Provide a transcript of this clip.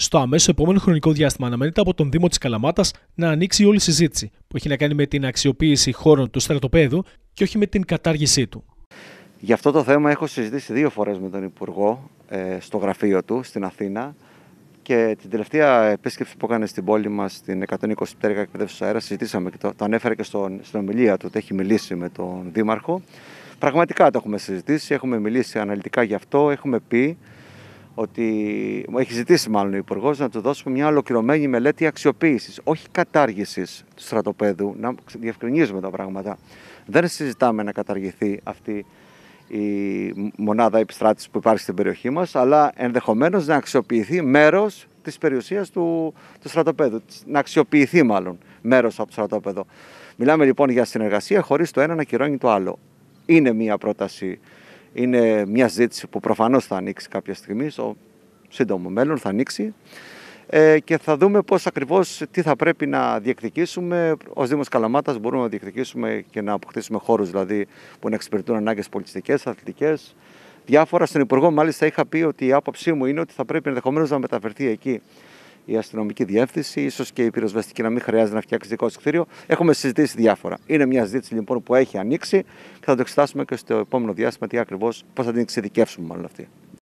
Στο αμέσως επόμενο χρονικό διάστημα αναμένεται από τον Δήμο της Καλαμάτας να ανοίξει όλη η συζήτηση που έχει να κάνει με την αξιοποίηση χώρων του στρατοπέδου και όχι με την κατάργησή του. Γι' αυτό το θέμα έχω συζητήσει δύο φορές με τον Υπουργό ε, στο γραφείο του στην Αθήνα και την τελευταία επίσκεψη που έκανε στην πόλη μας στην 120 πτέρυγα εκπαιδεύσεως αέρα συζητήσαμε και το, το ανέφερε και στην ομιλία του ότι έχει μιλήσει με τον Δήμαρχο. Πραγματικά το έχουμε συζητήσει, έχουμε μιλήσει αναλυτικά γι' αυτό, έχουμε πει ότι έχει ζητήσει μάλλον ο Υπουργός να του δώσουμε μια ολοκληρωμένη μελέτη αξιοποίησης, όχι κατάργησης του στρατοπέδου, να διευκρινίζουμε τα πράγματα. Δεν συζητάμε να καταργηθεί αυτή η μονάδα επιστράτησης που υπάρχει στην περιοχή μας, αλλά ενδεχομένως να αξιοποιηθεί μέρος της περιουσίας του, του στρατοπέδου. Να αξιοποιηθεί μάλλον μέρος από το στρατόπεδο. Μιλάμε λοιπόν για συνεργασία χωρίς το ένα να κυρώνει το άλλο. Είναι μια πρόταση είναι μια ζήτηση που προφανώς θα ανοίξει κάποια στιγμή, στο σύντομο μέλλον θα ανοίξει ε, και θα δούμε πώς ακριβώς τι θα πρέπει να διεκδικήσουμε. Ως Δήμος Καλαμάτας μπορούμε να διεκδικήσουμε και να αποκτήσουμε χώρους δηλαδή που να εξυπηρετούν ανάγκες πολιτιστικές, αθλητικές, διάφορα. Στον Υπουργό μάλιστα είχα πει ότι η άποψή μου είναι ότι θα πρέπει ενδεχομένως να μεταφερθεί εκεί η αστυνομική διεύθυνση, ίσως και η πυροσβεστική να μην χρειάζεται να φτιάξει δικό της κτίριο. Έχουμε συζητήσει διάφορα. Είναι μια ζήτηση λοιπόν που έχει ανοίξει και θα το εξετάσουμε και στο επόμενο διάστημα τι ακριβώς, πώς θα την εξειδικεύσουμε μάλλον αυτή.